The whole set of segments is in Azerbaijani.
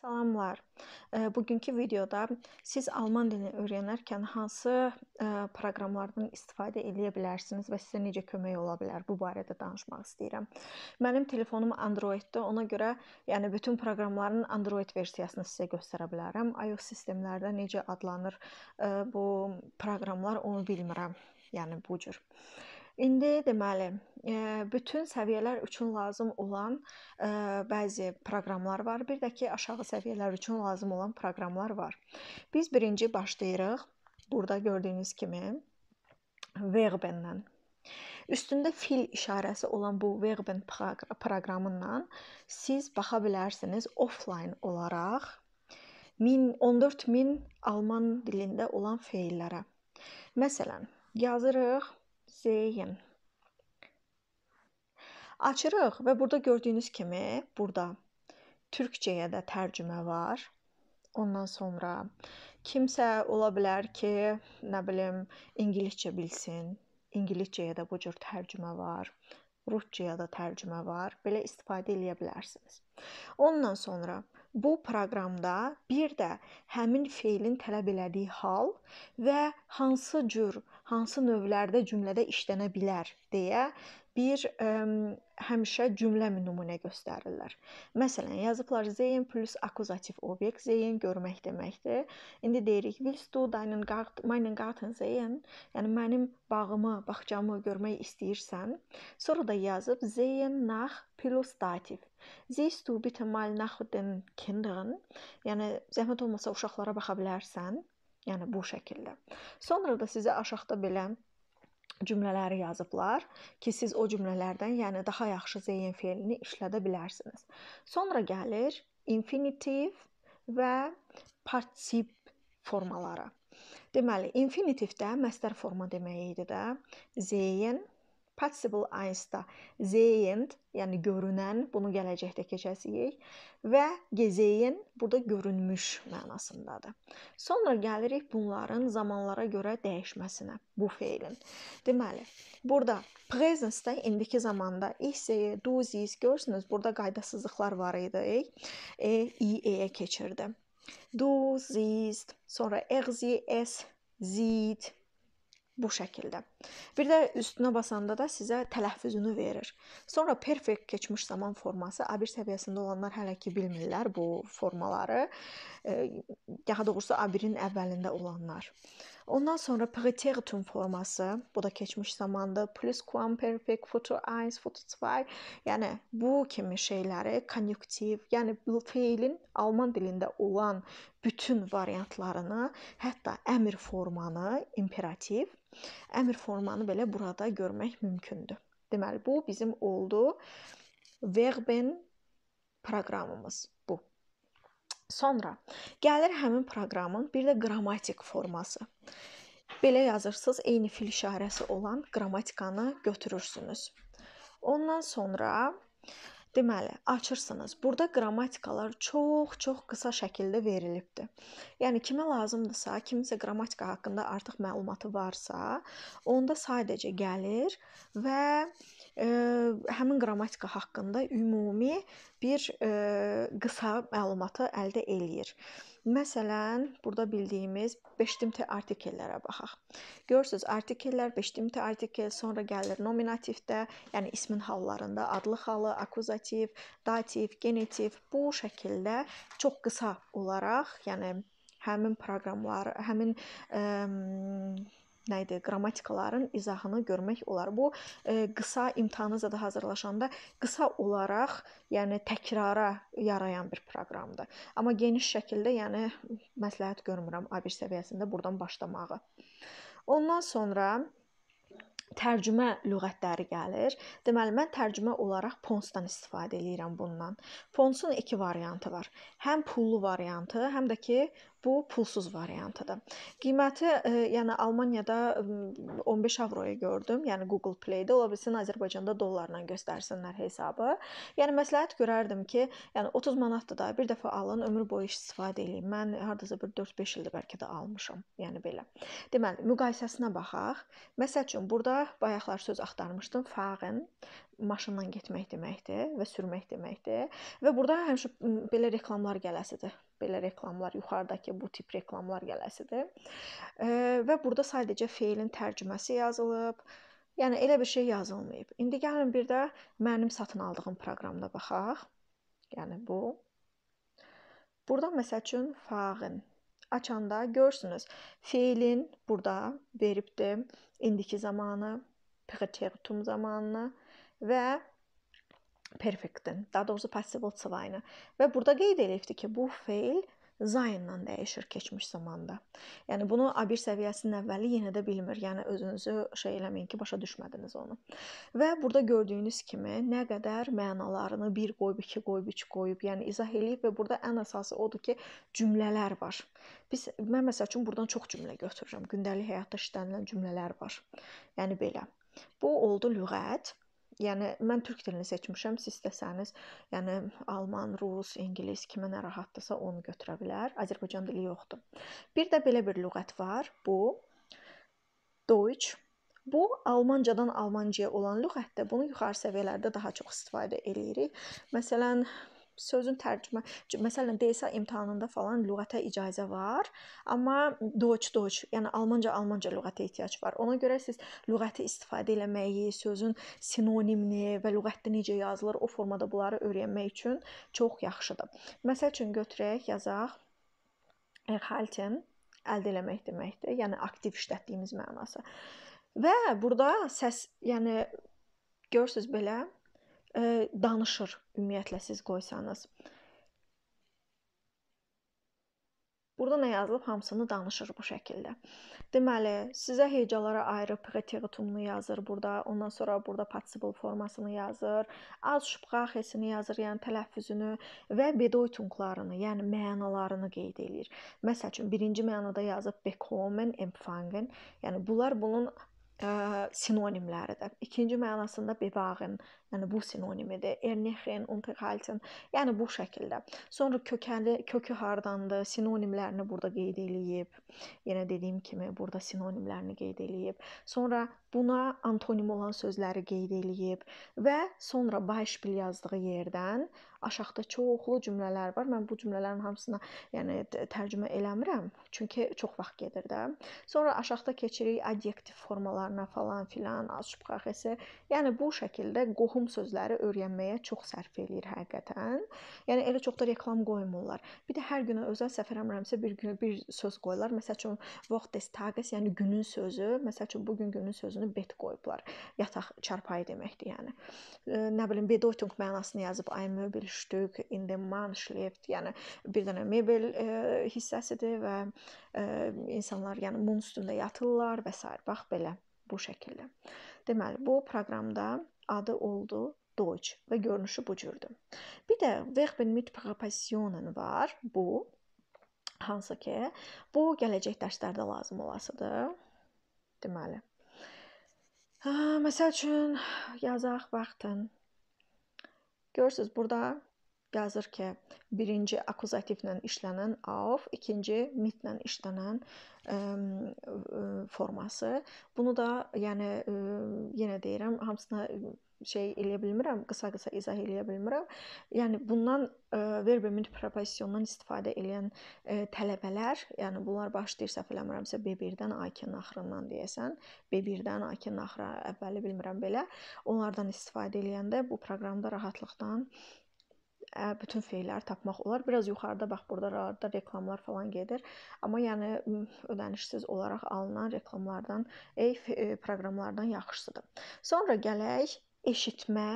Salamlar. Bugünkü videoda siz alman dilini öyrənərkən hansı proqramlardan istifadə edə bilərsiniz və sizə necə kömək ola bilər? Bu barədə danışmaq istəyirəm. Mənim telefonum Android-dir, ona görə, yəni bütün proqramların Android versiyasını sizə göstərə bilərəm. iOS sistemlərdə necə adlanır bu proqramlar, onu bilmirəm. Yəni bu cür. İndi deməli, e, bütün səviyyələr üçün lazım olan e, bəzi proqramlar var. Bir də ki, aşağı səviyyələr üçün lazım olan proqramlar var. Biz birinci başlayırıq. Burada gördüyünüz kimi Verbenlə. Üstündə fil işarəsi olan bu Verben proqramından siz baxa bilərsiniz offline olaraq 14000 alman dilində olan feillərə. Məsələn, yazırıq sehen. Açırıq və burada gördüyünüz kimi burada türkçəyə də tərcümə var. Ondan sonra kimsə ola bilər ki, nə bilim, ingiliscə bilsin. İngiliscəyə də bu cür tərcümə var. Ruscaya da tərcümə var. Belə istifadə eləyə bilərsiniz. Ondan sonra bu proqramda bir də həmin feilin tələb elədiyi hal və hansı cür hansı növlərdə cümlədə işlənə bilər deyə bir ə, həmişə cümlə nümunə göstərirlər. Məsələn, yazıblar sehen plus akuzativ obyekt sehen görmək deməkdir. İndi deyirik, willst du deinen Garten, meinen Garten sehen? Yəni mənim bağımı, bağçamı görmək istəyirsən. Sonra da yazıb sehen nach plus dativ. Siehst du bitte mal nach den Kindern? Yəni zəhmət olmasa uşaqlara baxa bilərsən? Yəni bu şəkildə. Sonra da sizə aşağıda belə cümlələri yazıblar ki, siz o cümlələrdən, yəni daha yaxşı zeyin fe'lini işlədə bilərsiniz. Sonra gəlir infinitiv və partisip formaları. Deməli, infinitivdə məsdər forma demək idi də, zeyin Possible eyes-da sehend, yəni görünən, bunu gələcəkdə keçəcəyik və gesehen burada görünmüş mənasındadır. Sonra gəlirik bunların zamanlara görə dəyişməsinə bu feilin. Deməli, burada presence-də indiki zamanda ich, du, siz görürsünüz, burada qaydasızlıqlar var idi. E, i, e-yə keçirdi. Du, siehst, sonra er, sie, es, sieht Bu şəkildə. Bir də üstünə basanda da sizə tələffüzünü verir. Sonra perfect keçmiş zaman forması A1 səviyyəsində olanlar hələ ki bilmirlər bu formaları. Daha doğrusu A1-in əvvəlində olanlar. Ondan sonra Präteritum forması, bu da keçmiş zamandır. Plusquamperfekt, Futur 1, Futur 2, yəni bu kimi şeyləri konjunktiv, yəni fiilin alman dilində olan bütün variantlarını, hətta əmr formanı, imperativ, əmr formanı belə burada görmək mümkündür. Deməli bu bizim oldu verben proqramımız bu. Sonra gəlir həmin proqramın bir də qrammatik forması. Belə yazırsınız, eyni fil işarəsi olan qrammatikanı götürürsünüz. Ondan sonra Deməli, açırsınız. Burada qrammatikalar çox-çox qısa şəkildə verilibdir. Yəni kimə lazımdırsa, kiminsə qrammatika haqqında artıq məlumatı varsa, onda sadəcə gəlir və ə, e, həmin qrammatika haqqında ümumi bir ə, e, qısa məlumatı əldə eləyir. Məsələn, burada bildiyimiz 5-dimti artikellərə baxaq. Görürsüz, artikellər 5-dimti artikel, sonra gəlir nominativdə, yəni ismin hallarında adlı halı, akuzativ, dativ, genitiv bu şəkildə çox qısa olaraq, yəni həmin proqramlar, həmin ə, nə idi, qrammatikaların izahını görmək olar. Bu e, qısa imtahanınıza da hazırlaşanda qısa olaraq, yəni təkrara yarayan bir proqramdır. Amma geniş şəkildə, yəni məsləhət görmürəm A1 səviyyəsində burdan başlamağı. Ondan sonra tərcümə lüğətləri gəlir. Deməli mən tərcümə olaraq Ponsdan istifadə eləyirəm bundan. Ponsun iki variantı var. Həm pullu variantı, həm də ki Bu pulsuz variantıdır. Qiyməti, e, yəni Almaniyada 15 avroya gördüm, yəni Google Play-də ola bilsin Azərbaycanda dollarla göstərsinlər hesabı. Yəni məsləhət görərdim ki, yəni 30 manatdır da, bir dəfə alın, ömür boyu istifadə eləyin. Mən hardasa bir 4-5 ildir bəlkə də almışam, yəni belə. Deməli, müqayisəsinə baxaq. Məsəl üçün burada bayaqlar söz axtarmışdım, fağın maşınla getmək deməkdir və sürmək deməkdir. Və burada həmişə belə reklamlar gələsidir belə reklamlar, yuxarıdakı bu tip reklamlar gələsidir. Və burada sadəcə feilin tərcüməsi yazılıb. Yəni elə bir şey yazılmayıb. İndi gəlin bir də mənim satın aldığım proqramda baxaq. Yəni bu. Burada məsəl üçün fağın açanda görürsünüz. Feilin burada veribdi indiki zamanı, pəqəçəqtum zamanını və perfektin, daha doğrusu passival sıvayını. Və burada qeyd eləyibdi ki, bu feil zaynla dəyişir keçmiş zamanda. Yəni bunu A1 səviyyəsinin əvvəli yenə də bilmir. Yəni özünüzü şey eləməyin ki, başa düşmədiniz onu. Və burada gördüyünüz kimi nə qədər mənalarını bir qoyub, iki qoyub, üç qoyub, yəni izah eləyib və burada ən əsası odur ki, cümlələr var. Biz mən məsəl üçün burdan çox cümlə götürürəm. Gündəlik həyatda işlənilən cümlələr var. Yəni belə. Bu oldu lüğət. Yəni mən türk dilini seçmişəm, siz istəsəniz, yəni alman, rus, ingilis kimə nə rahatdırsa onu götürə bilər. Azərbaycan dili yoxdur. Bir də belə bir lüğət var. Bu Deutsch Bu Almancadan Almancaya olan lüğətdə bunu yuxarı səviyyələrdə daha çox istifadə eləyirik. Məsələn, sözün tərcümə məsələn DSA imtahanında falan lüğətə icazə var, amma Deutsch Deutsch, yəni Almanca Almanca lüğətə ehtiyac var. Ona görə siz lüğəti istifadə eləməyi, sözün sinonimini və lüğətdə necə yazılır o formada bunları öyrənmək üçün çox yaxşıdır. Məsəl üçün götürək, yazaq erhalten əldə eləmək deməkdir. Yəni aktiv işlətdiyimiz mənası. Və burada səs, yəni görürsüz belə danışır э, ümumiyyətlə siz qoysanız. Burada nə yazılıb hamısını danışır bu şəkildə. Deməli, sizə hecalara ayırıb preteritumunu yazır burada. Ondan sonra burada participle formasını yazır. Az şübhə xəsini yazır, yəni tələffüzünü və bedeutunglarını, yəni mənalarını qeyd eləyir. Məsəl üçün birinci mənada yazıb bekommen empfangen, yəni bunlar bunun ə, sinonimləridir. İkinci mənasında bewahın, yəni bu sinonimidir. Ernechen, unterhalten, yəni bu şəkildə. Sonra kökəni, kökü hardandır? Sinonimlərini burada qeyd eləyib. Yenə dediyim kimi burada sinonimlərini qeyd eləyib. Sonra buna antonim olan sözləri qeyd eləyib və sonra beispiel yazdığı yerdən aşağıda çoxlu cümlələr var. Mən bu cümlələrin hamısına, yəni tərcümə eləmirəm, çünki çox vaxt gedir də. Sonra aşağıda keçirik adjektiv formalara qurumlarına falan filan, subprofessor. Yəni bu şəkildə qohum sözləri öyrənməyə çox sərf eləyir həqiqətən. Yəni elə çox da reklam qoymurlar. Bir də hər günə özəl səfər əmrəmsə bir günə bir söz qoyurlar. Məsəl üçün vaxt des tages, yəni günün sözü, məsəl üçün bu gün günün sözünü bet qoyublar. Yataq çarpayı deməkdir, yəni. Nə bilim bedeutung mənasını yazıb ay möbel stück in dem man schläft, yəni bir dənə mebel e, hissəsidir və e, insanlar yəni mum üstündə yatırlar və s. bax belə. Bu şəkildə. Deməli, bu proqramda adı oldu Deutsch və görünüşü bu cürdür. Bir də Verben mit Präpositionen var. Bu hansı ki, bu gələcək dərslərdə lazım olasıdır. Deməli. Ha, hə, məsəl üçün yazaq vaxtın. Görürsüz, burada yazır ki, birinci akuzativlə işlənən auf, ikinci mitlə işlənən ə, forması. Bunu da, yəni ə, yenə deyirəm, hamısına şey eləyə bilmirəm, qısa-qısa izah eləyə bilmirəm. Yəni bundan verb imit prepositiondan istifadə edən ə, tələbələr, yəni bunlar başlayır səhv eləmirəmsə B1-dən A2-nin axırından deyəsən, B1-dən A2-nin axırı əvvəli bilmirəm belə. Onlardan istifadə edəndə bu proqramda rahatlıqdan bütün feilləri tapmaq olar. Biraz yuxarıda bax burdalarda reklamlar falan gedir. Amma yəni ödənişsiz olaraq alınan reklamlardan, ey e, proqramlardan yaxşısıdır. Sonra gələk eşitmə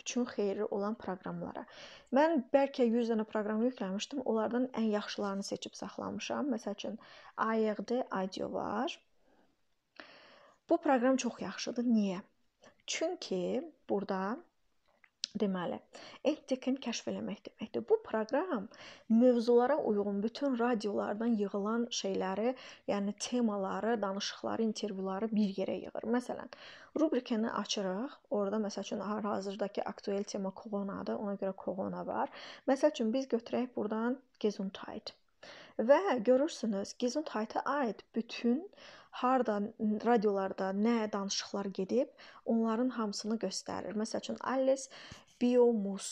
üçün xeyirli olan proqramlara. Mən bəlkə 100 dənə proqram yükləmişdim. Onlardan ən yaxşılarını seçib saxlamışam. Məsəl üçün AYD audio var. Bu proqram çox yaxşıdır. Niyə? Çünki burada deməli, etdikin kəşf eləmək deməkdir. Bu proqram mövzulara uyğun bütün radiolardan yığılan şeyləri, yəni temaları, danışıqları, intervyuları bir yerə yığır. Məsələn, rubrikəni açırıq. Orada məsəl üçün hazırdakı aktuel tema Koğonadır. Ona görə Koğona var. Məsəl üçün biz götürək burdan Gezuntayt. Və görürsünüz, Gesundheit-a aid bütün harda radiolarda nə danışıqlar gedib, onların hamısını göstərir. Məsəl üçün Alice Biomus.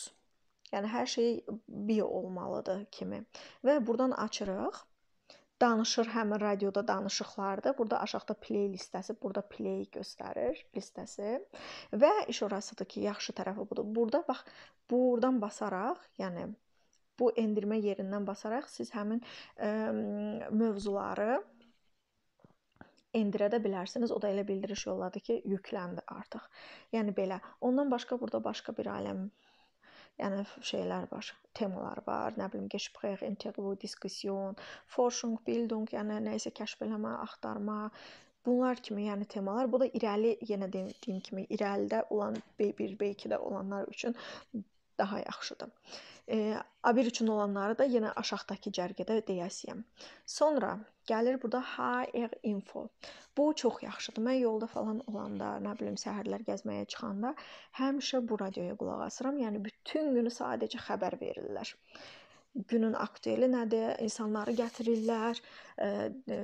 Yəni hər şey bio olmalıdır kimi. Və burdan açırıq danışır həmin radioda danışıqlardır. Burada aşağıda play listəsi, burada play göstərir listəsi. Və iş orasıdır ki, yaxşı tərəfi budur. Burada bax, buradan basaraq, yəni bu endirmə yerindən basaraq siz həmin ə, mövzuları endirə də bilərsiniz. O da elə bildiriş yolladı ki, yükləndi artıq. Yəni belə. Ondan başqa burada başqa bir aləm yəni şeylər var, temalar var. Nə bilim, Gespräch, Interview, Diskussion, Forschung, Bildung, yəni nə isə kəşf eləmə, axtarma, bunlar kimi yəni temalar. Bu da irəli, yenə dediyim kimi, irəlidə olan B1, B2-də olanlar üçün daha yaxşıdır. A1 üçün olanları da yenə aşağıdakı cərgədə deyəsiyəm. Sonra gəlir burada HR info. Bu çox yaxşıdır. Mən yolda falan olanda, nə bilim, səhərlər gəzməyə çıxanda həmişə bu radioya qulaq asıram. Yəni bütün günü sadəcə xəbər verirlər günün aktueli nədir, insanları gətirirlər, ə, e, ə, e,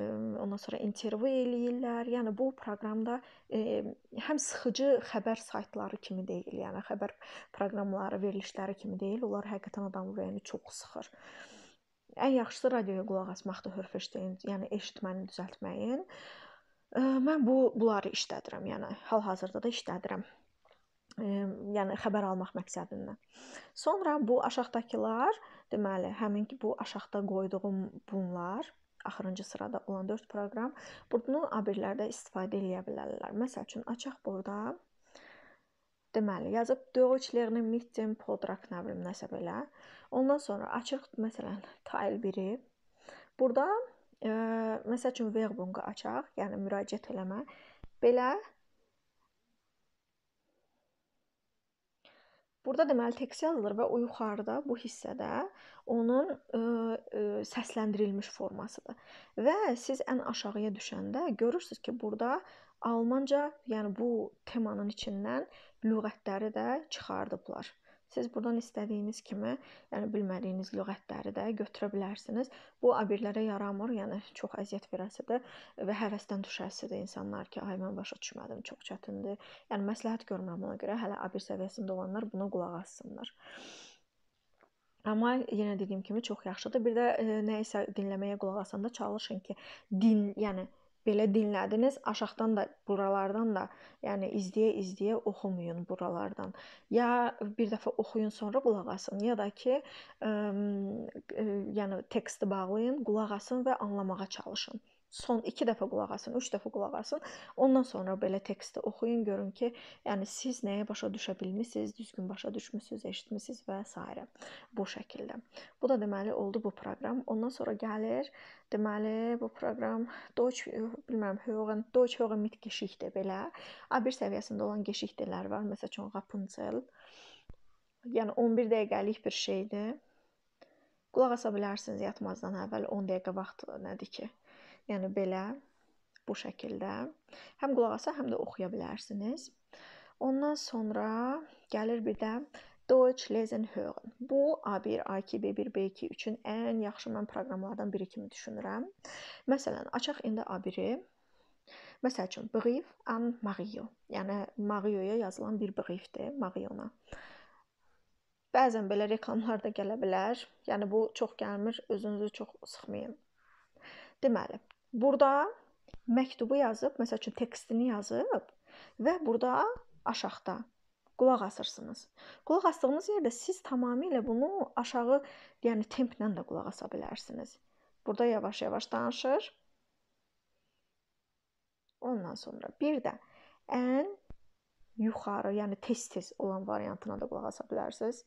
ondan sonra intervyu eləyirlər. Yəni bu proqramda ə, e, həm sıxıcı xəbər saytları kimi deyil, yəni xəbər proqramları, verilişləri kimi deyil, onlar həqiqətən adamın ürəyini çox sıxır. Ən yaxşısı radioya qulaq asmaqdır, hörf eşitməyin, yəni eşitməni düzəltməyin. Ə, mən bu bunları işlədirəm, yəni hal-hazırda da işlədirəm yəni xəbər almaq məqsədində. Sonra bu aşağıdakılar, deməli, həmin ki bu aşağıda qoyduğum bunlar axırıncı sırada olan 4 proqram bunu A1-lərdə istifadə edə bilərlər. Məsəl üçün açaq burada. Deməli, yazıb Deutschlernen mit dem Podrack nə bilim nəsə belə. Ondan sonra açırıq məsələn Tile 1-i. Burada ə, məsəl üçün Verbung-u açaq, yəni müraciət eləmə. Belə Burada deməli tekst yazılır və o yuxarıda bu hissədə onun ə, ə, səsləndirilmiş formasıdır. Və siz ən aşağıya düşəndə görürsüz ki, burada Almanca, yəni bu temanın içindən lüğətləri də çıxardıblar. Siz burdan istədiyiniz kimi, yəni bilmədiyiniz lüğətləri də götürə bilərsiniz. Bu abirlərə yaramır, yəni çox əziyyət verəsidir və həvəsdən düşəsidir insanlar ki, ay mən başa düşmədim, çox çətindir. Yəni məsləhət görmürəm ona görə hələ abir səviyyəsində olanlar buna qulaq assınlar. Amma yenə dediyim kimi çox yaxşıdır. Bir də e, nə isə dinləməyə qulaq asanda çalışın ki, din, yəni belə dinlədiniz, aşağıdan da buralardan da, yəni izləyə-izləyə oxumayın buralardan. Ya bir dəfə oxuyun sonra qulaq asın, ya da ki, ə, ə, yəni teksti bağlayın, qulaq asın və anlamağa çalışın son iki dəfə qulaq asın, üç dəfə qulaq asın. Ondan sonra belə teksti oxuyun, görün ki, yəni siz nəyə başa düşə bilmisiniz, düzgün başa düşmüsüz, eşitmisiniz və s. bu şəkildə. Bu da deməli oldu bu proqram. Ondan sonra gəlir Deməli, bu proqram Deutsch, bilmirəm, hören, Deutsch hören mit Geschichte belə A1 səviyyəsində olan keşikdirlər var. Məsəl üçün Rapunzel. Yəni 11 dəqiqəlik bir şeydir. Qulaq asa bilərsiniz yatmazdan əvvəl 10 dəqiqə vaxt nədir ki? Yəni belə bu şəkildə həm qulaq asa, həm də oxuya bilərsiniz. Ondan sonra gəlir bir də Deutsch lesen hören. Bu A1, A2, B1, B2 üçün ən yaxşı mən proqramlardan biri kimi düşünürəm. Məsələn, açaq indi A1-i. Məsəl üçün brief an Mario. Yəni Marioya yazılan bir briefdir, Mariona. Bəzən belə reklamlarda gələ bilər. Yəni bu çox gəlmir, özünüzü çox sıxmayın. Deməli, Burada məktubu yazıb, məsəl üçün tekstini yazıb və burada aşağıda qulaq asırsınız. Qulaq asdığınız yerdə siz tamamilə bunu aşağı, yəni templə də qulaq asa bilərsiniz. Burada yavaş-yavaş danışır. Ondan sonra bir də ən yuxarı, yəni tez-tez olan variantına da qulaq asa bilərsiniz.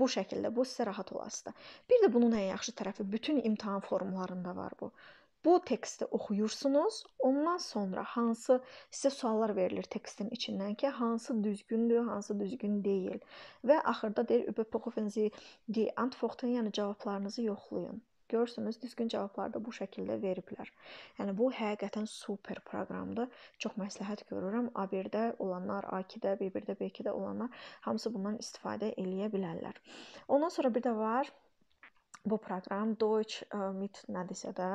Bu şəkildə bu sizə rahat olasınız. Bir də bunun ən yaxşı tərəfi bütün imtahan forumlarında var bu. Bu teksti oxuyursunuz. Ondan sonra hansı sizə suallar verilir tekstin içindən ki, hansı düzgündür, hansı düzgün deyil və axırda deyir, übə Poxofenzi die Antworten, yəni cavablarınızı yoxlayın. Görürsünüz, düzgün cavabları da bu şəkildə veriblər. Yəni bu həqiqətən super proqramdır. Çox məsləhət görürəm. A1-də olanlar, A2-də, B1-də, B2-də olanlar hamısı bundan istifadə eləyə bilərlər. Ondan sonra bir də var bu proqram Deutsch e, Mit nədirsə də,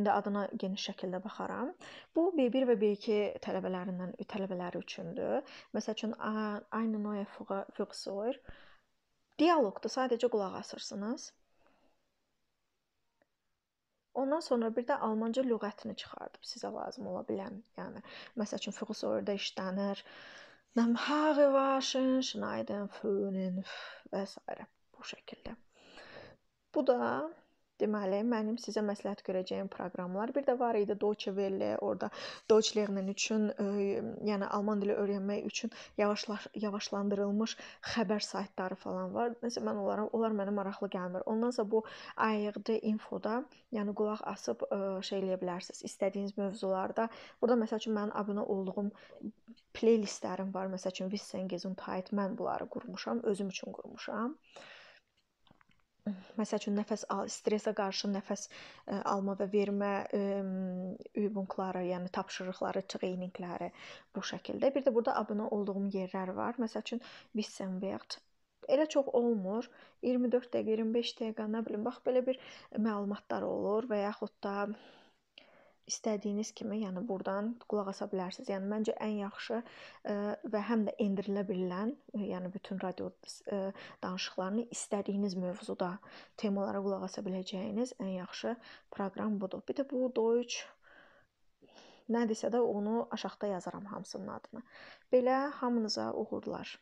indi adına geniş şəkildə baxaram. Bu B1 və B2 tələbələrindən tələbələri üçündür. Məsəl üçün Eine neue Fuchsor dialoqda sadəcə qulaq asırsınız Ondan sonra bir də almanca lüğətini çıxardıb sizə lazım ola bilən. Yəni məsəl üçün Fuchs-Orda işlənir. Nam Haare waschen, schneiden, föhnen və s. bu şəkildə. Bu da Deməli, mənim sizə məsləhət görəcəyim proqramlar bir də var idi Deutsche Welle, orada Deutsch lernen üçün, ə, e, yəni alman dili öyrənmək üçün yavaşlaş yavaşlandırılmış xəbər saytları falan var. Nəsə mən onlara onlar mənə maraqlı gəlmir. Ondansa bu AYğD infoda, yəni qulaq asıb ə, e, şey eləyə bilərsiniz istədiyiniz mövzularda. Burada məsəl üçün mənim abunə olduğum playlistlərim var. Məsəl üçün Wissen Gesundheit mən bunları qurmuşam, özüm üçün qurmuşam məsəl üçün nəfəs al, stressə qarşı nəfəs e, alma və vermə e, übunkları, yəni tapşırıqları, treyningləri bu şəkildə. Bir də burada abunə olduğum yerlər var. Məsəl üçün Wissenwert elə çox olmur. 24 dəqiqə, 25 dəqiqə, nə bilim, bax belə bir məlumatlar olur və yaxud da istədiyiniz kimi, yəni burdan qulaq asa bilərsiniz. Yəni məncə ən yaxşı e, və həm də endirilə bilən, e, yəni bütün radio e, danışıqlarını istədiyiniz mövzuda temalara qulaq asa biləcəyiniz ən yaxşı proqram budur. Bir də bu Deutsch nədirsə də onu aşağıda yazaram hamısının adını. Belə hamınıza uğurlar.